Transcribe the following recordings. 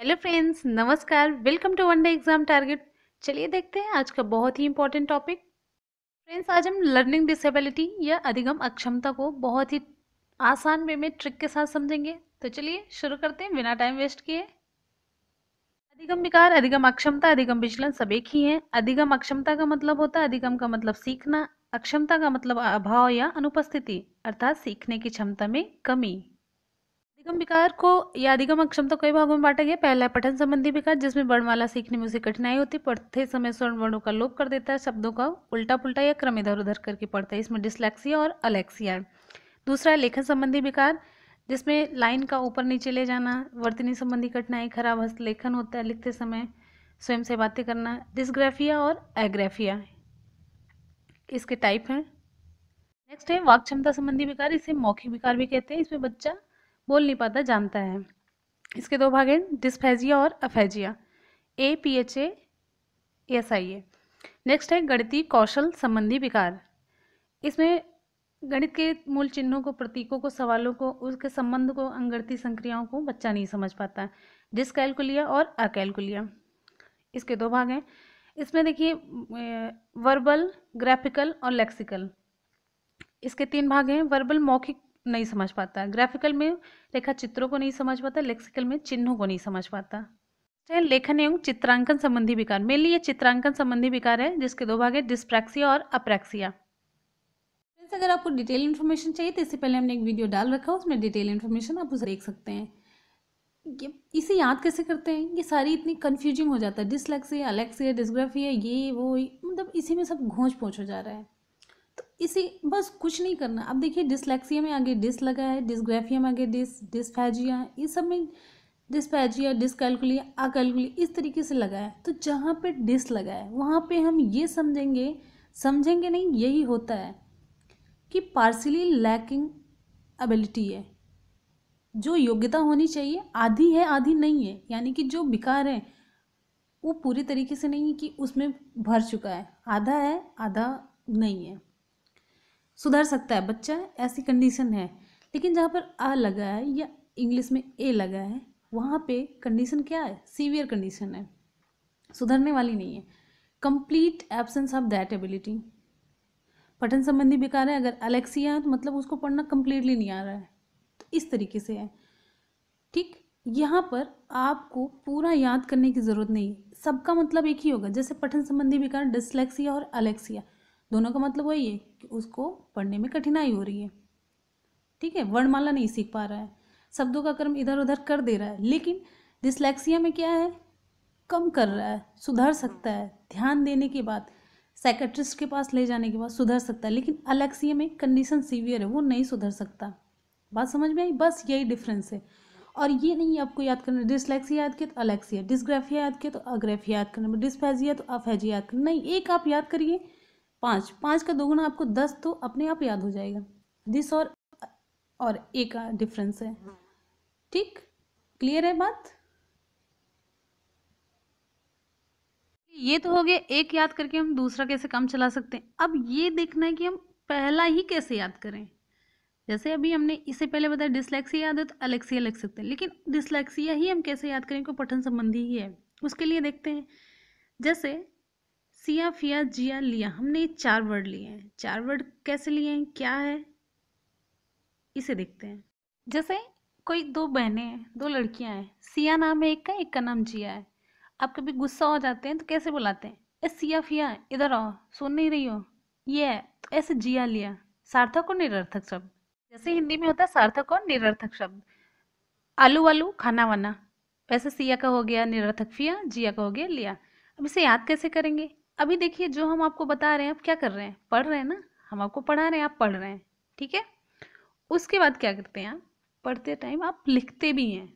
hello friends नमस्कार welcome to one day exam target चलिए देखते हैं आज का बहुत ही इंपॉर्टेंट टॉपिक फ्रेंड्स आज हम लर्निंग डिसेबिलिटी या अधिगम अक्षमता को बहुत ही आसान वे में ट्रिक के साथ समझेंगे तो चलिए शुरू करते हैं बिना टाइम वेस्ट किए अधिगम विकार अधिगम अक्षमता अधिगम विचलन सब एक ही है अधिगम अक्षमता का मतलब होता है अधिगम का मतलब सीखना अक्षमता का मतलब अभाव या अनुपस्थिति अर्थात सीखने की क्षमता में कमी अधिगम विकार को या अधिगम अक्षम तो कई भागों में बांटा गया पहला है पठन संबंधी विकार जिसमें वर्णमाला सीखने में उसे कठिनाई होती है पढ़ते समय स्वर्ण वर्णों का लोप कर देता है शब्दों का उल्टा पुलटा या क्रम इधर उधर करके पढ़ता है इसमें डिस्लेक्सिया और अलेक्सिया दूसरा है लेखन संबंधी विकार जिसमें लाइन का ऊपर नीचे ले जाना वर्तनी संबंधी कठिनाई खराब हस्त लेखन होता है लिखते समय स्वयं से बातें करना डिस्ग्राफिया और एग्राफिया इसके टाइप हैं नेक्स्ट है वाक क्षमता संबंधी विकार इसे मौखिक विकार भी कहते हैं इसमें बच्चा बोल नहीं पाता जानता है इसके दो भाग हैं डिस्फेजिया और aphasia A P H A S I A next है गणितीय कौशल संबंधी विकार इसमें गणित के मूल चिन्हों को प्रतीकों को सवालों को उसके संबंध को अंगणती संक्रियाओं को बच्चा नहीं समझ पाता डिसकैलकुलिया और अकैलकुलिया इसके दो भाग हैं इसमें देखिए वर्बल ग्राफिकल और लेक्सिकल इसके तीन भाग हैं वर्बल मौखिक नहीं समझ पाता ग्राफिकल में रेखा चित्रों को नहीं समझ पाता लेक्सिकल में चिन्हों को नहीं समझ पाता चाहे लेखन एवं चित्रांकन संबंधी विकार मेनली ये चित्रांकन संबंधी विकार है जिसके दो भाग है डिस्प्रैक्सिया और अप्रैक्सिया फ्रेंड्स अगर आपको डिटेल इन्फॉर्मेशन चाहिए तो इससे पहले हमने एक वीडियो डाल रखा है उसमें डिटेल इन्फॉर्मेशन आप उसे देख सकते हैं ये इसे याद कैसे करते हैं ये सारी इतनी कन्फ्यूजिंग हो जाता है डिसलेक्सिया अलेक्सिया डिस्ग्राफिया ये वो मतलब इसी में सब घोंच पहुँच हो जा रहा है इसी बस कुछ नहीं करना अब देखिए डिसलेक्सिया में आगे डिस लगा है डिसग्राफिया में आगे डिस डिस्फैजिया ये सब में डिस्पैजिया डिसकैलकुलिया अकैलकुलिया इस तरीके से लगा है तो जहाँ पे डिस लगा है वहाँ पे हम ये समझेंगे समझेंगे नहीं यही होता है कि पार्सली लैकिंग एबिलिटी है जो योग्यता होनी चाहिए आधी है आधी नहीं है यानी कि जो बेकार है वो पूरी तरीके से नहीं है कि उसमें भर चुका है आधा है आधा नहीं है सुधर सकता है बच्चा ऐसी कंडीशन है लेकिन जहाँ पर आ लगा है या इंग्लिश में ए लगा है वहाँ पे कंडीशन क्या है सीवियर कंडीशन है सुधरने वाली नहीं है complete absence of that ability पठन संबंधी बेकार है अगर अलेक्सिया है तो मतलब उसको पढ़ना कंप्लीटली नहीं आ रहा है तो इस तरीके से है ठीक यहाँ पर आपको पूरा याद करने की ज़रूरत नहीं सबका मतलब एक ही होगा जैसे पठन संबंधी विकार डिसलेक्सिया और अलेक्सिया दोनों का मतलब वही है कि उसको पढ़ने में कठिनाई हो रही है ठीक है वर्णमाला नहीं सीख पा रहा है शब्दों का क्रम इधर उधर कर दे रहा है लेकिन डिसलेक्सिया में क्या है कम कर रहा है सुधर सकता है ध्यान देने के बाद साइकेट्रिस्ट के पास ले जाने के बाद सुधर सकता है लेकिन अलेक्सिया में कंडीशन सीवियर है वो नहीं सुधर सकता बात समझ में आई बस यही डिफरेंस है और ये नहीं आपको याद करना डिसलेक्सिया याद किया तो अलेक्सिया डिसग्राफिया याद किया तो अग्रेफिया याद करना डिसफेजिया तो अफेजिया याद करना नहीं एक आप याद करिए पाँच पाँच का दोगुना आपको दस तो अपने आप याद हो जाएगा दिस और और ए का डिफरेंस है ठीक क्लियर है बात ये तो हो गया एक याद करके हम दूसरा कैसे काम चला सकते हैं अब ये देखना है कि हम पहला ही कैसे याद करें जैसे अभी हमने इससे पहले बताया डिसलेक्सिया याद है तो अलेक्सिया लिख सकते हैं लेकिन डिसलेक्सिया ही हम कैसे याद करें को पठन संबंधी ही है उसके लिए देखते हैं जैसे सिया फिया जिया लिया हमने चार वर्ड लिए हैं चार वर्ड कैसे लिए हैं क्या है इसे देखते हैं जैसे कोई दो बहनें हैं दो लड़कियां हैं सिया नाम है एक का एक का नाम जिया है आप कभी गुस्सा हो जाते हैं तो कैसे बुलाते हैं ए सिया फिया इधर आओ सुन नहीं रही हो ये है तो ऐसे जिया लिया सार्थक और निरर्थक शब्द जैसे हिंदी में होता है सार्थक और निरर्थक शब्द आलू वालू खाना वाना वैसे सिया का हो गया निरर्थक फिया जिया का हो गया लिया अब इसे याद कैसे करेंगे अभी देखिए जो हम आपको बता रहे हैं आप क्या कर रहे हैं पढ़ रहे हैं ना हम आपको पढ़ा रहे हैं आप पढ़ रहे हैं ठीक है उसके बाद क्या करते हैं आप पढ़ते टाइम आप लिखते भी हैं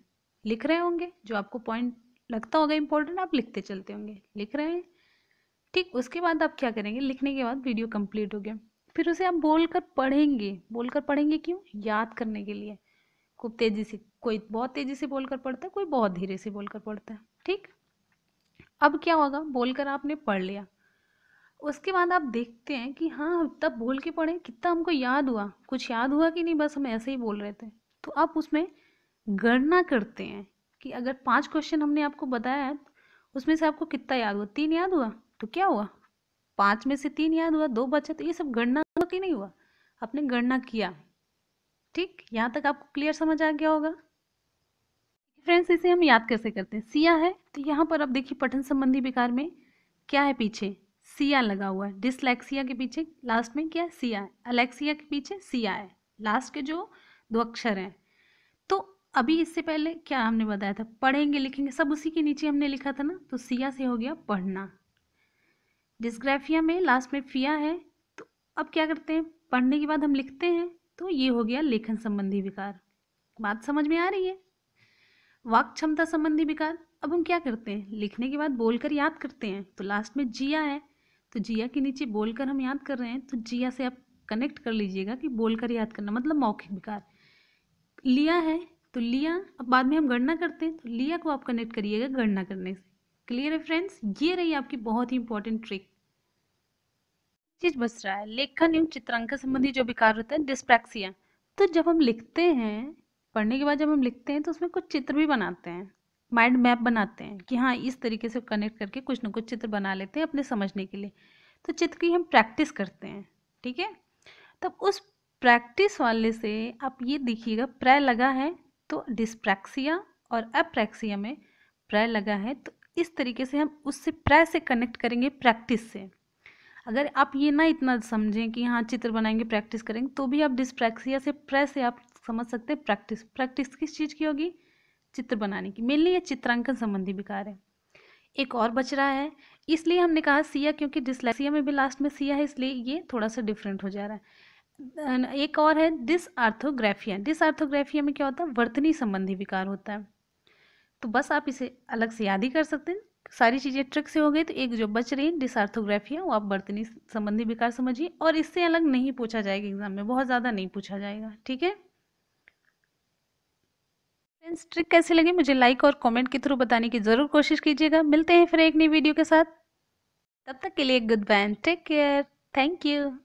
लिख रहे होंगे जो आपको पॉइंट लगता होगा इंपॉर्टेंट आप लिखते चलते होंगे लिख रहे हैं ठीक उसके बाद आप क्या करेंगे लिखने के बाद वीडियो कंप्लीट हो गया फिर उसे आप बोल कर पढ़ेंगे बोल कर पढ़ेंगे क्यों याद करने के लिए खूब तेज़ी से कोई बहुत तेज़ी से बोलकर पढ़ता है कोई बहुत धीरे से बोलकर पढ़ता है ठीक अब क्या होगा बोलकर आपने पढ़ लिया उसके बाद आप देखते हैं कि हाँ तब बोल के पढ़े कितना हमको याद हुआ कुछ याद हुआ कि नहीं बस हम ऐसे ही बोल रहे थे तो आप उसमें गणना करते हैं कि अगर पांच क्वेश्चन हमने आपको बताया है उसमें से आपको कितना याद हुआ तीन याद हुआ तो क्या हुआ पाँच में से तीन याद हुआ दो बचा तो ये सब गणना हुआ तो कि नहीं हुआ आपने गणना किया ठीक यहाँ तक आपको क्लियर समझ आ गया होगा फ्रेंड्स इसे हम याद कैसे करते हैं सिया है तो यहाँ पर आप देखिए पठन संबंधी विकार में क्या है पीछे सिया लगा हुआ है डिसलेक्सिया के पीछे लास्ट में क्या सिया है अलेक्सिया के पीछे सिया है लास्ट के जो दो अक्षर हैं तो अभी इससे पहले क्या हमने बताया था पढ़ेंगे लिखेंगे सब उसी के नीचे हमने लिखा था ना तो सिया से हो गया पढ़ना डिस्ग्राफिया में लास्ट में फिया है तो अब क्या करते हैं पढ़ने के बाद हम लिखते हैं तो ये हो गया लेखन संबंधी विकार बात समझ में आ रही है वाक क्षमता संबंधी विकार अब हम क्या करते हैं लिखने के बाद बोलकर याद करते हैं तो लास्ट में जिया है तो जिया के नीचे बोलकर हम याद कर रहे हैं तो जिया से आप कनेक्ट कर लीजिएगा कि बोलकर याद करना मतलब मौखिक विकार लिया है तो लिया अब बाद में हम गणना करते हैं तो लिया को आप कनेक्ट करिएगा गणना करने से क्लियर है फ्रेंड्स ये रही आपकी बहुत ही इंपॉर्टेंट ट्रिक चीज बस रहा है लेखन एवं चित्रांकन संबंधी जो विकार होता है डिस्प्रैक्सिया तो जब हम लिखते हैं पढ़ने के बाद जब हम लिखते हैं तो उसमें कुछ चित्र भी बनाते हैं माइंड मैप बनाते हैं कि हाँ इस तरीके से कनेक्ट करके कुछ ना कुछ चित्र बना लेते हैं अपने समझने के लिए तो चित्र की हम प्रैक्टिस करते हैं ठीक है तब उस प्रैक्टिस वाले से आप ये देखिएगा प्रय लगा है तो डिस्प्रैक्सिया और अप्रैक्सिया में प्रय लगा है तो इस तरीके से हम उससे प्रय से कनेक्ट करेंगे प्रैक्टिस से अगर आप ये ना इतना समझें कि हाँ चित्र बनाएंगे प्रैक्टिस करेंगे तो भी आप डिस्प्रैक्सिया से प्रय से आप समझ सकते हैं प्रैक्टिस प्रैक्टिस किस चीज़ की होगी चित्र बनाने की मेनली ये चित्रांकन संबंधी विकार है एक और बच रहा है इसलिए हमने कहा सिया क्योंकि डिसलेक्सिया में भी लास्ट में सिया है इसलिए ये थोड़ा सा डिफरेंट हो जा रहा है एक और है डिस आर्थोग्राफिया डिस आर्थोग्राफिया में क्या होता है वर्तनी संबंधी विकार होता है तो बस आप इसे अलग से याद ही कर सकते हैं सारी चीज़ें ट्रिक से हो गई तो एक जो बच रही है डिसआर्थोग्राफिया वो आप बर्तनी संबंधी विकार समझिए और इससे अलग नहीं पूछा जाएगा एग्जाम में बहुत ज़्यादा नहीं पूछा जाएगा ठीक है फ्रेंड्स ट्रिक कैसे लगी मुझे लाइक और कमेंट के थ्रू बताने की ज़रूर कोशिश कीजिएगा मिलते हैं फिर एक नई वीडियो के साथ तब तक के लिए good bye take care thank you